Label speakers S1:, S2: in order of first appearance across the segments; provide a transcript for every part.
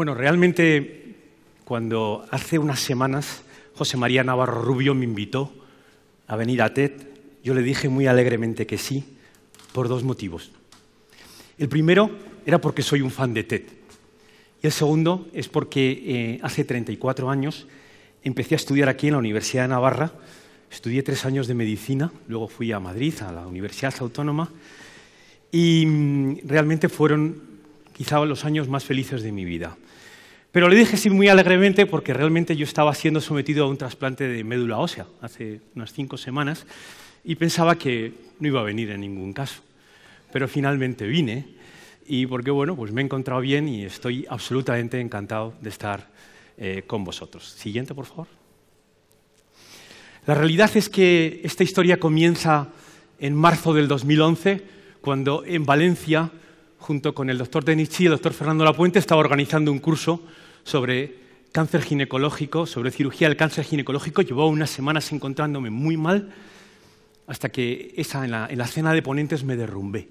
S1: Bueno, realmente cuando hace
S2: unas semanas José María Navarro Rubio me invitó a venir a TED, yo le dije muy alegremente que sí, por dos motivos. El primero era porque soy un fan de TED. Y el segundo es porque eh, hace 34 años empecé a estudiar aquí en la Universidad de Navarra. Estudié tres años de medicina, luego fui a Madrid, a la Universidad Autónoma, y mm, realmente fueron quizá los años más felices de mi vida. Pero le dije sí muy alegremente porque realmente yo estaba siendo sometido a un trasplante de médula ósea hace unas cinco semanas y pensaba que no iba a venir en ningún caso. Pero finalmente vine y porque bueno, pues me he encontrado bien y estoy absolutamente encantado de estar eh, con vosotros. Siguiente, por favor. La realidad es que esta historia comienza en marzo del 2011, cuando en Valencia junto con el doctor Denichi y el doctor Fernando Lapuente, estaba organizando un curso sobre cáncer ginecológico, sobre cirugía del cáncer ginecológico. Llevaba unas semanas encontrándome muy mal hasta que en, la, en cena de ponentes me derrumbé.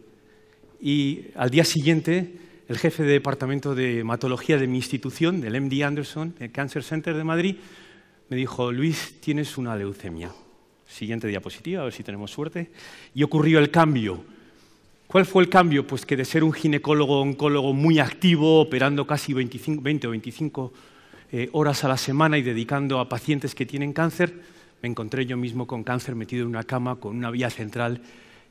S2: Y al día siguiente, el jefe de departamento de hematología de mi institución, del MD Anderson, del Cancer Center de Madrid, me dijo, Luis, tienes una leucemia. Siguiente diapositiva, a ver si tenemos suerte. Y ocurrió el cambio ¿Cuál fue el cambio? Pues que de ser un ginecólogo oncólogo muy activo, operando casi 25, 20 o 25 eh, horas a la semana y dedicando a pacientes que tienen cáncer, me encontré yo mismo con cáncer metido en una cama, con una vía central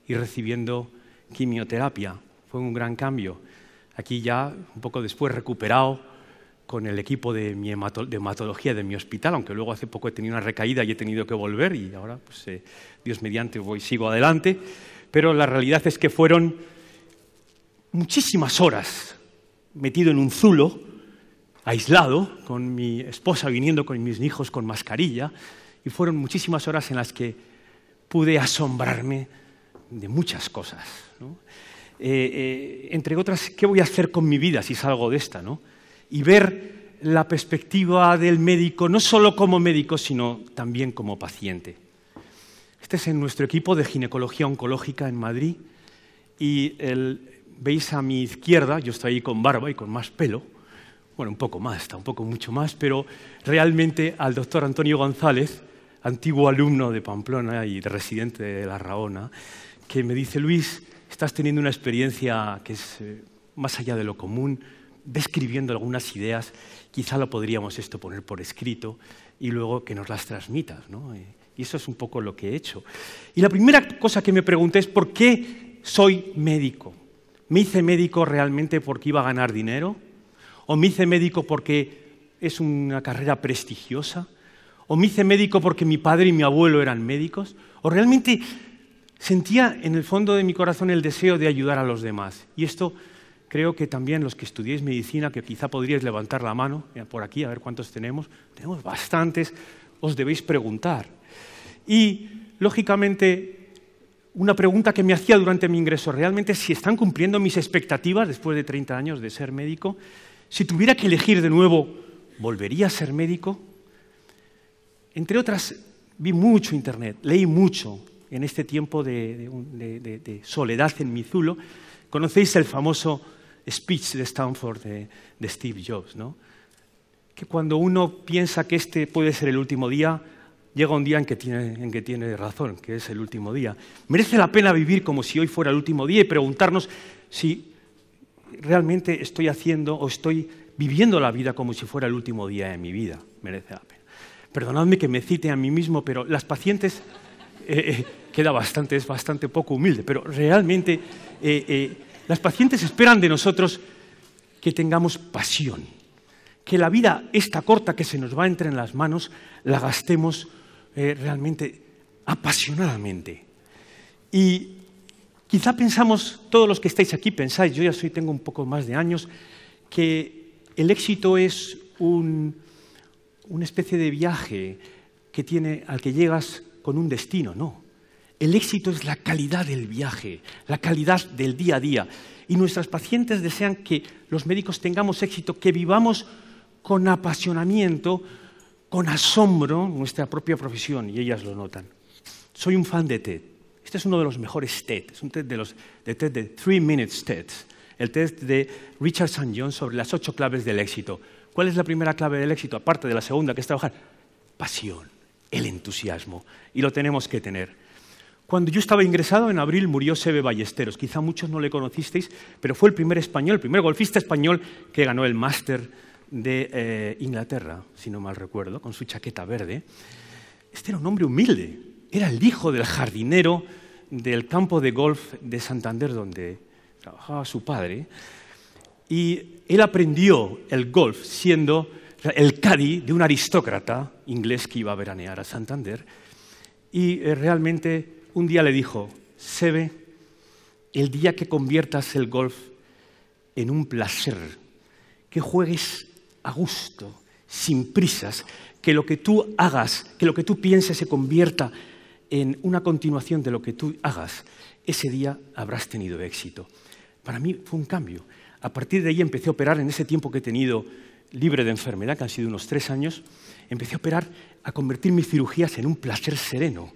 S2: y recibiendo quimioterapia. Fue un gran cambio. Aquí ya, un poco después, recuperado con el equipo de, mi hematología de mi hospital, aunque luego hace poco he tenido una recaída y he tenido que volver y ahora, pues, eh, Dios mediante, voy, sigo adelante pero la realidad es que fueron muchísimas horas metido en un zulo, aislado, con mi esposa viniendo con mis hijos con mascarilla, y fueron muchísimas horas en las que pude asombrarme de muchas cosas. Eh, eh, entre otras, ¿qué voy a hacer con mi vida si salgo de esta? ¿no? Y ver la perspectiva del médico, no solo como médico, sino también como paciente. Este es en nuestro equipo de ginecología oncológica en Madrid y veis a mi izquierda, yo estoy ahí con barba y con más pelo, bueno, un poco más, está un poco mucho más, pero realmente al doctor Antonio González, antiguo alumno de Pamplona y residente de La Raona, que me dice, Luis, estás teniendo una experiencia que es eh, más allá de lo común, describiendo algunas ideas, quizá lo podríamos esto poner por escrito y luego que nos las transmitas, ¿no? Eh, y eso es un poco lo que he hecho. Y la primera cosa que me pregunté es por qué soy médico. ¿Me hice médico realmente porque iba a ganar dinero? ¿O me hice médico porque es una carrera prestigiosa? ¿O me hice médico porque mi padre y mi abuelo eran médicos? ¿O realmente sentía en el fondo de mi corazón el deseo de ayudar a los demás? Y esto creo que también los que estudiéis medicina, que quizá podríais levantar la mano eh, por aquí, a ver cuántos tenemos, tenemos bastantes, os debéis preguntar. Y, lógicamente, una pregunta que me hacía durante mi ingreso, realmente si están cumpliendo mis expectativas después de 30 años de ser médico, si tuviera que elegir de nuevo, ¿volvería a ser médico? Entre otras, vi mucho Internet, leí mucho en este tiempo de, soledad en mi zulo. Conocéis el famoso speech de Stanford de, de Steve Jobs, ¿no? que cuando uno piensa que este puede ser el último día, llega un día en que, tiene, razón, que es el último día. Merece la pena vivir como si hoy fuera el último día y preguntarnos si realmente estoy haciendo o estoy viviendo la vida como si fuera el último día de mi vida. Merece la pena. Perdonadme que me cite a mí mismo, pero las pacientes eh, eh, queda bastante, es bastante poco humilde, pero realmente eh, las pacientes esperan de nosotros que tengamos pasión, que la vida esta corta que se nos va entre en las manos la gastemos eh, realmente apasionadamente. Y quizá pensamos, todos los que estáis aquí pensáis, yo ya soy, tengo un poco más de años, que el éxito es un, una especie de viaje que tiene, al que llegas con un destino, no. El éxito es la calidad del viaje, la calidad del día a día. Y nuestras pacientes desean que los médicos tengamos éxito, que vivamos con apasionamiento, con asombro nuestra propia profesión y ellas lo notan. Soy un fan de TED. Este es uno de los mejores TED, es un TED de, los, de TED de Three Minutes TED, el TED de Richard St. John sobre las ocho claves del éxito. ¿Cuál es la primera clave del éxito, aparte de la segunda, que es trabajar? Pasión, el entusiasmo, y lo tenemos que tener. Cuando yo estaba ingresado, en abril murió Sebe Ballesteros. Quizá muchos no le conocisteis, pero fue el primer español, el primer golfista español que ganó el máster de eh, Inglaterra, si no mal recuerdo, con su chaqueta verde. Este era un hombre humilde, era el hijo del jardinero del campo de golf de Santander donde trabajaba su padre. Y él aprendió el golf siendo el caddy de un aristócrata inglés que iba a veranear a Santander. Y eh, realmente un día le dijo, Sebe, el día que conviertas el golf en un placer, que juegues a gusto, sin prisas, que lo que tú hagas, que lo que tú pienses se convierta en una continuación de lo que tú hagas, ese día habrás tenido éxito. Para mí fue un cambio. A partir de ahí empecé a operar en ese tiempo que he tenido libre de enfermedad, que han sido unos tres años, empecé a operar, a convertir mis cirugías en un placer sereno,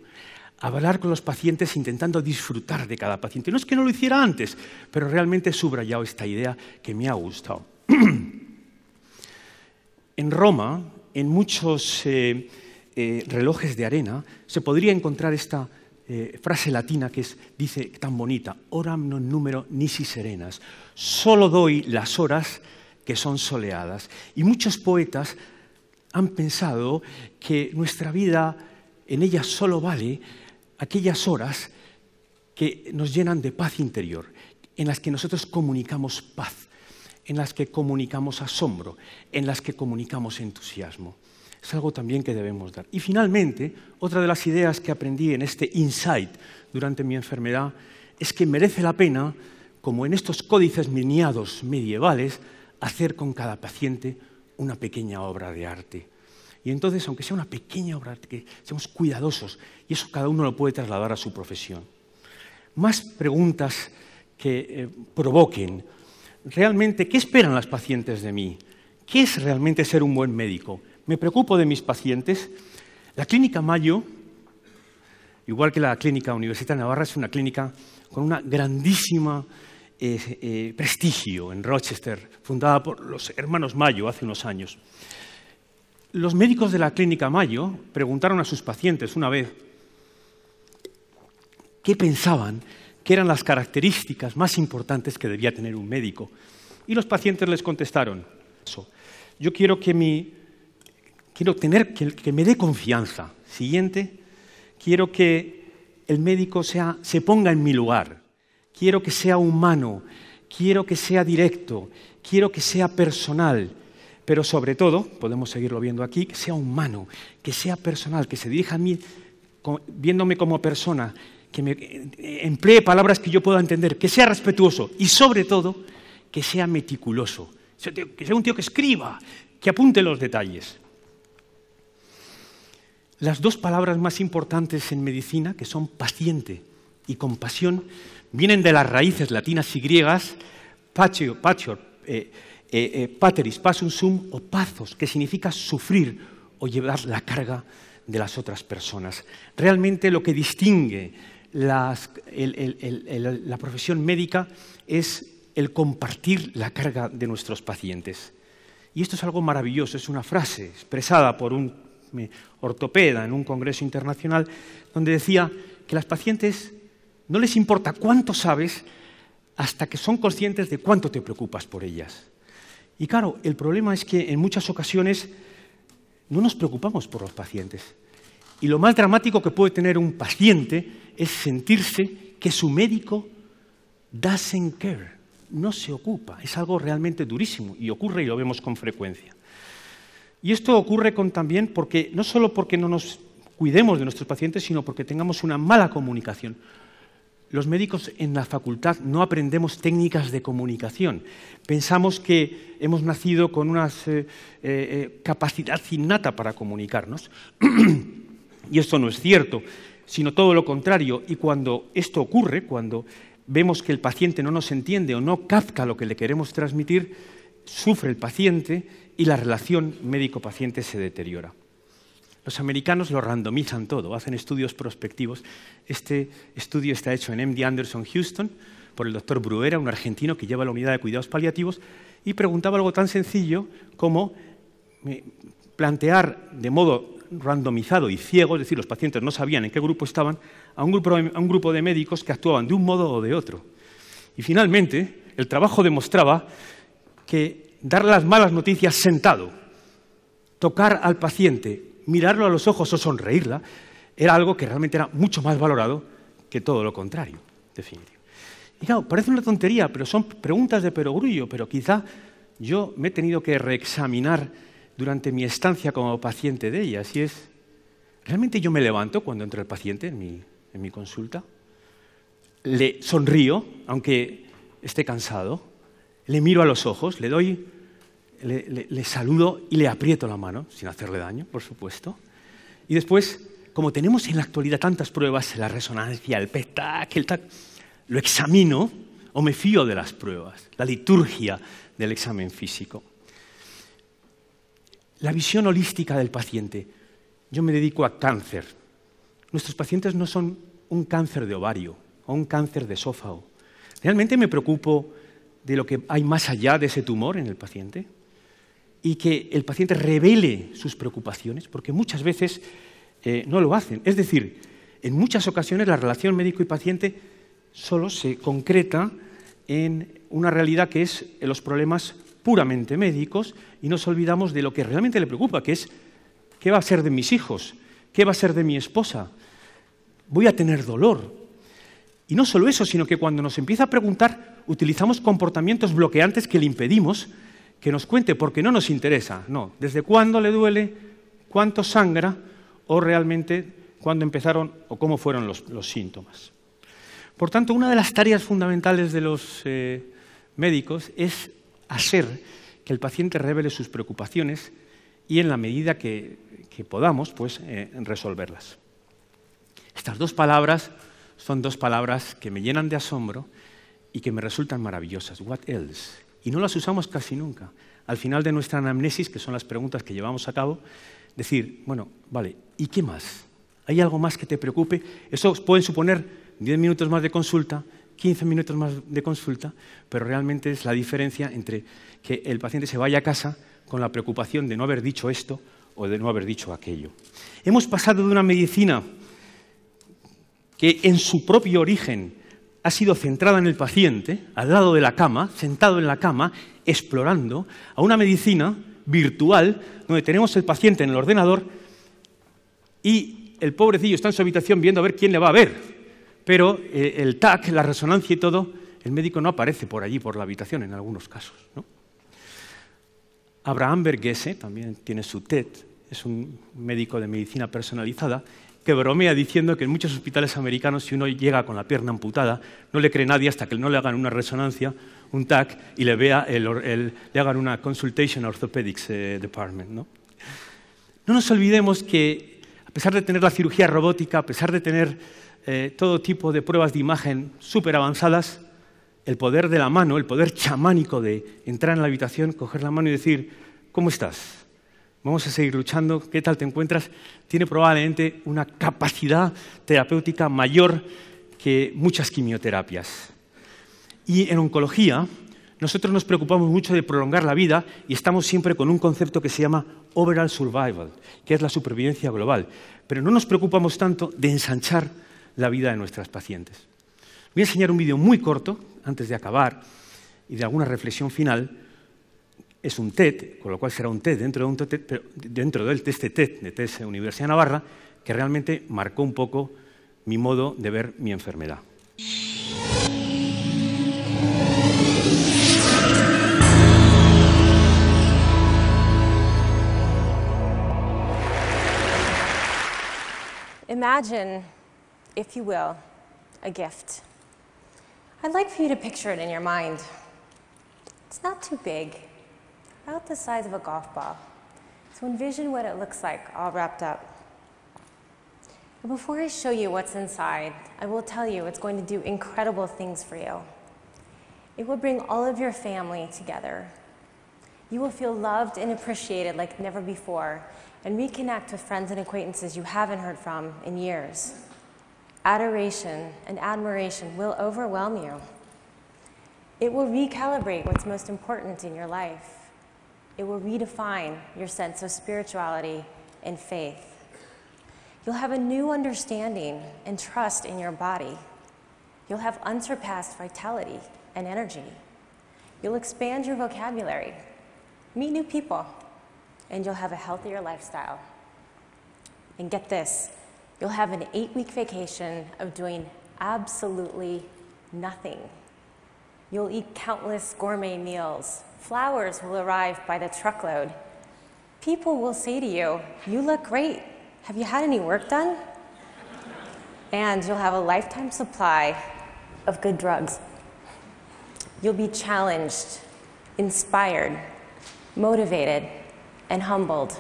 S2: a hablar con los pacientes intentando disfrutar de cada paciente. No es que no lo hiciera antes, pero realmente he subrayado esta idea que me ha gustado. En Roma, en muchos eh, eh, relojes de arena, se podría encontrar esta eh, frase latina que dice tan bonita, oram non numero nisi serenas, solo doy las horas que son soleadas. Y muchos poetas han pensado que nuestra vida en ella solo vale aquellas horas que nos llenan de paz interior, en las que nosotros comunicamos paz en las que comunicamos asombro, en las que comunicamos entusiasmo. Es algo también que debemos dar. Y finalmente, otra de las ideas que aprendí en este insight durante mi enfermedad es que merece la pena, como en estos códices miniados medievales, hacer con cada paciente una pequeña obra de arte. Y entonces, aunque sea una pequeña obra, de que seamos cuidadosos, y eso cada uno lo puede trasladar a su profesión. Más preguntas que eh, provoquen realmente qué esperan las pacientes de mí, qué es realmente ser un buen médico. Me preocupo de mis pacientes. La clínica Mayo, igual que la clínica Universitaria de Navarra, es una clínica con un grandísimo eh, eh, prestigio en Rochester, fundada por los hermanos Mayo hace unos años. Los médicos de la clínica Mayo preguntaron a sus pacientes una vez qué pensaban que eran las características más importantes que debía tener un médico. Y los pacientes les contestaron, yo quiero que tener que, me dé confianza. Siguiente, quiero que el médico sea, se ponga en mi lugar. Quiero que sea humano, quiero que sea directo, quiero que sea personal, pero sobre todo, podemos seguirlo viendo aquí, que sea humano, que sea personal, que se dirija a mí viéndome como persona, que me eh, emplee palabras que yo pueda entender, que sea respetuoso y sobre todo que sea meticuloso, que sea un tío que escriba, que apunte los detalles. Las dos palabras más importantes en medicina, que son paciente y compasión, vienen de las raíces latinas y griegas patio, eh, eh, pateris, pasum sum o pazos, que significa sufrir o llevar la carga de las otras personas. Realmente lo que distingue la profesión médica es el compartir la carga de nuestros pacientes. Y esto es algo maravilloso, es una frase expresada por un ortopeda en un congreso internacional donde decía que las pacientes no les importa cuánto sabes hasta que son conscientes de cuánto te preocupas por ellas. Y claro, el problema es que en muchas ocasiones no nos preocupamos por los pacientes. Y lo más dramático que puede tener un paciente es sentirse que su médico doesn't care, no se ocupa. Es algo realmente durísimo y ocurre y lo vemos con frecuencia. Y esto ocurre con, también porque no solo porque no nos cuidemos de nuestros pacientes, sino porque tengamos una mala comunicación. Los médicos en la facultad no aprendemos técnicas de comunicación. Pensamos que hemos nacido con una eh, eh, eh, capacidad innata para comunicarnos. Y esto no es cierto, sino todo lo contrario. Y cuando esto ocurre, cuando vemos que el paciente no nos entiende o no cazca lo que le queremos transmitir, sufre el paciente y la relación médico-paciente se deteriora. Los americanos lo randomizan todo, hacen estudios prospectivos. Este estudio está hecho en MD Anderson Houston por el doctor Bruera, un argentino que lleva la unidad de cuidados paliativos, y preguntaba algo tan sencillo como eh, plantear de modo randomizado y ciego, es decir, los pacientes no sabían en qué grupo estaban, a un grupo, de médicos que actuaban de un modo o de otro. Y finalmente, el trabajo demostraba que dar las malas noticias sentado, tocar al paciente, mirarlo a los ojos o sonreírla, era algo que realmente era mucho más valorado que todo lo contrario, Y claro, parece una tontería, pero son preguntas de perogrullo, pero quizá yo me he tenido que reexaminar durante mi estancia como paciente de ella, Y es, ¿realmente yo me levanto cuando entra el paciente en mi, consulta? Le sonrío, aunque esté cansado. Le miro a los ojos, le doy, le, saludo y le aprieto la mano, sin hacerle daño, por supuesto. Y después, como tenemos en la actualidad tantas pruebas, la resonancia, el PET, el tac, lo examino o me fío de las pruebas, la liturgia del examen físico la visión holística del paciente. Yo me dedico a cáncer. Nuestros pacientes no son un cáncer de ovario o un cáncer de esófago. Realmente me preocupo de lo que hay más allá de ese tumor en el paciente y que el paciente revele sus preocupaciones, porque muchas veces eh, no lo hacen. Es decir, en muchas ocasiones la relación médico y paciente solo se concreta en una realidad que es los problemas puramente médicos y nos olvidamos de lo que realmente le preocupa, que es qué va a ser de mis hijos, qué va a ser de mi esposa, voy a tener dolor. Y no solo eso, sino que cuando nos empieza a preguntar, utilizamos comportamientos bloqueantes que le impedimos que nos cuente, porque no nos interesa. No, ¿desde cuándo le duele? ¿Cuánto sangra? ¿O realmente cuándo empezaron o cómo fueron los, síntomas? Por tanto, una de las tareas fundamentales de los eh, médicos es hacer que el paciente revele sus preocupaciones y en la medida que, podamos, pues eh, resolverlas. Estas dos palabras son dos palabras que me llenan de asombro y que me resultan maravillosas. What else? Y no las usamos casi nunca. Al final de nuestra anamnesis, que son las preguntas que llevamos a cabo, decir, bueno, vale, ¿y qué más? ¿Hay algo más que te preocupe? Eso pueden suponer 10 minutos más de consulta, 15 minutos más de consulta, pero realmente es la diferencia entre que el paciente se vaya a casa con la preocupación de no haber dicho esto o de no haber dicho aquello. Hemos pasado de una medicina que en su propio origen ha sido centrada en el paciente, al lado de la cama, sentado en la cama, explorando, a una medicina virtual donde tenemos el paciente en el ordenador y el pobrecillo está en su habitación viendo a ver quién le va a ver pero eh, el TAC, la resonancia y todo, el médico no aparece por allí, por la habitación en algunos casos. Abraham Bergese también tiene su TED, es un médico de medicina personalizada, que bromea diciendo que en muchos hospitales americanos si uno llega con la pierna amputada, no le cree nadie hasta que no le hagan una resonancia, un TAC, y le, hagan una Consultation Orthopedics eh, Department. no nos olvidemos que a pesar de tener la cirugía robótica, a pesar de tener eh, todo tipo de pruebas de imagen súper avanzadas, el poder de la mano, el poder chamánico de entrar en la habitación, coger la mano y decir, ¿cómo estás? Vamos a seguir luchando, ¿qué tal te encuentras? Tiene probablemente una capacidad terapéutica mayor que muchas quimioterapias. Y en oncología, nosotros nos preocupamos mucho de prolongar la vida y estamos siempre con un concepto que se llama overall survival, que es la supervivencia global. Pero no nos preocupamos tanto de ensanchar la vida de nuestras pacientes. Voy a enseñar un vídeo muy corto, antes de acabar, y de alguna reflexión final. Es un TED, con lo cual será un TED dentro, de un TED, dentro del este TED de TES Universidad de Navarra, que realmente marcó un poco mi modo de ver mi enfermedad.
S1: Imagine, if you will, a gift. I'd like for you to picture it in your mind. It's not too big, about the size of a golf ball. So envision what it looks like all wrapped up. But before I show you what's inside, I will tell you it's going to do incredible things for you. It will bring all of your family together. You will feel loved and appreciated like never before, and reconnect with friends and acquaintances you haven't heard from in years. Adoration and admiration will overwhelm you. It will recalibrate what's most important in your life. It will redefine your sense of spirituality and faith. You'll have a new understanding and trust in your body. You'll have unsurpassed vitality and energy. You'll expand your vocabulary, meet new people, and you'll have a healthier lifestyle. And get this, you'll have an eight week vacation of doing absolutely nothing. You'll eat countless gourmet meals. Flowers will arrive by the truckload. People will say to you, You look great. Have you had any work done? and you'll have a lifetime supply of good drugs. You'll be challenged, inspired, motivated, and humbled,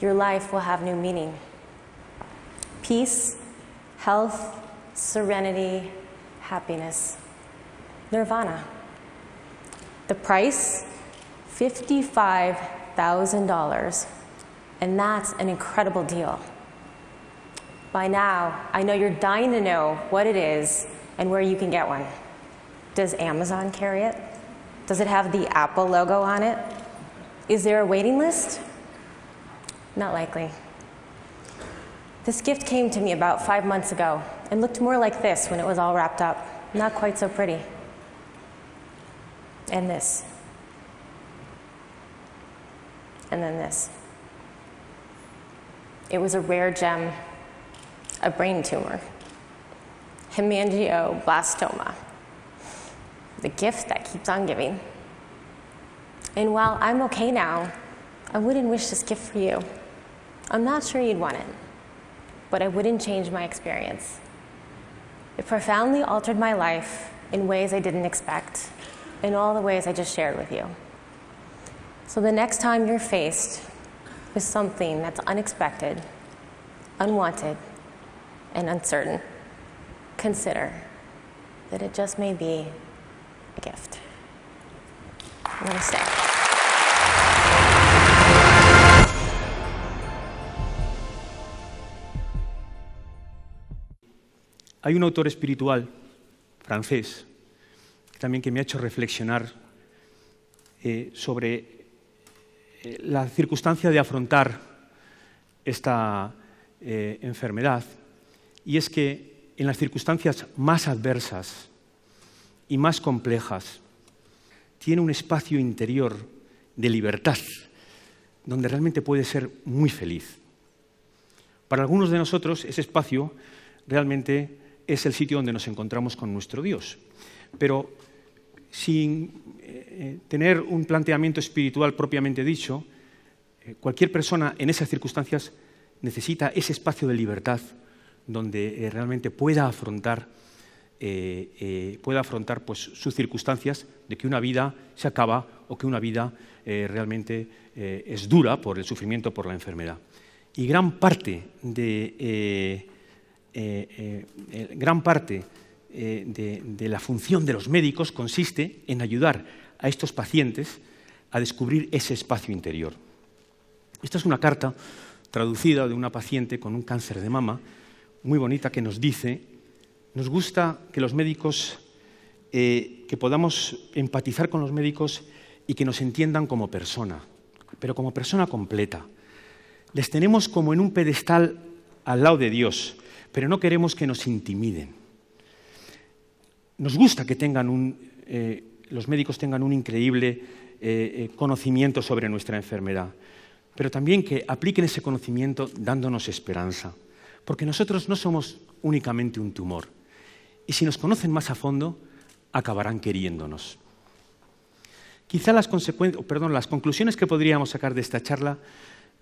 S1: your life will have new meaning. Peace, health, serenity, happiness, nirvana. The price, $55,000. And that's an incredible deal. By now, I know you're dying to know what it is and where you can get one. Does Amazon carry it? Does it have the Apple logo on it? Is there a waiting list? Not likely. This gift came to me about five months ago and looked more like this when it was all wrapped up. Not quite so pretty. And this. And then this. It was a rare gem, a brain tumor, hemangioblastoma, the gift that keeps on giving. And while I'm okay now, I wouldn't wish this gift for you. I'm not sure you'd want it, but I wouldn't change my experience. It profoundly altered my life in ways I didn't expect, in all the ways I just shared with you. So the next time you're faced with something that's unexpected, unwanted, and uncertain, consider that it just may be a gift. I'm going to stay.
S2: Hay un autor espiritual francés también que me ha hecho reflexionar eh, sobre eh, la circunstancia de afrontar esta eh, enfermedad. Y es que en las circunstancias más adversas y más complejas tiene un espacio interior de libertad donde realmente puede ser muy feliz. Para algunos de nosotros ese espacio realmente es el sitio donde nos encontramos con nuestro Dios. Pero sin eh, eh, tener un planteamiento espiritual propiamente dicho, eh, cualquier persona en esas circunstancias necesita ese espacio de libertad donde realmente pueda afrontar, pueda afrontar pues, sus circunstancias de que una vida se acaba o que una vida realmente es dura por el sufrimiento, por la enfermedad. Y gran parte de eh, eh, eh, gran parte de, la función de los médicos consiste en ayudar a estos pacientes a descubrir ese espacio interior. Esta es una carta traducida de una paciente con un cáncer de mama, muy bonita, que nos dice, nos gusta que los médicos, que podamos empatizar con los médicos y que nos entiendan como persona, pero como persona completa. Les tenemos como en un pedestal al lado de Dios, pero no queremos que nos intimiden. Nos gusta que tengan un, eh, los médicos tengan un increíble eh, eh, conocimiento sobre nuestra enfermedad, pero también que apliquen ese conocimiento dándonos esperanza, porque nosotros no somos únicamente un tumor, y si nos conocen más a fondo, acabarán queriéndonos. Quizá las, las conclusiones que podríamos sacar de esta charla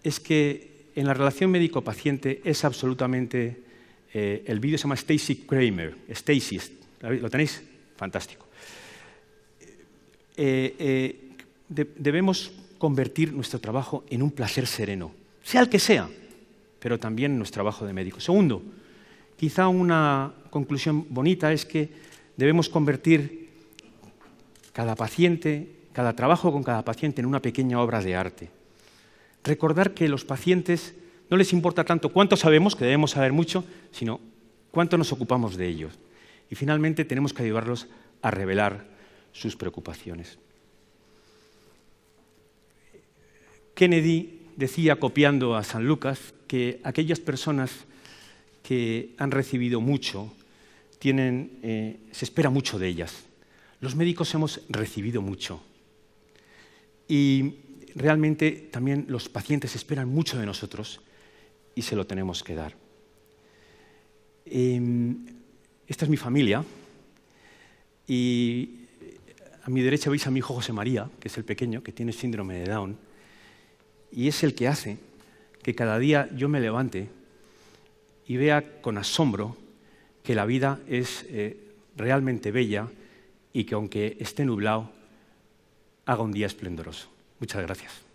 S2: es que en la relación médico-paciente es absolutamente eh, el vídeo se llama Stacy Kramer. Stacy, ¿lo tenéis? Fantástico. Eh, eh, debemos convertir nuestro trabajo en un placer sereno, sea el que sea, pero también nuestro trabajo de médico. Segundo, quizá una conclusión bonita es que debemos convertir cada paciente, cada trabajo con cada paciente en una pequeña obra de arte. Recordar que los pacientes no les importa tanto cuánto sabemos, que debemos saber mucho, sino cuánto nos ocupamos de ellos. Y finalmente tenemos que ayudarlos a revelar sus preocupaciones. Kennedy decía, copiando a San Lucas, que aquellas personas que han recibido mucho, tienen, eh, se espera mucho de ellas. Los médicos hemos recibido mucho. Y realmente también los pacientes esperan mucho de nosotros y se lo tenemos que dar. Em, esta es mi familia y a mi derecha veis a mi hijo José María, que es el pequeño, que tiene síndrome de Down, y es el que hace que cada día yo me levante y vea con asombro que la vida es eh, realmente bella y que aunque esté nublado, haga un día esplendoroso. Muchas gracias.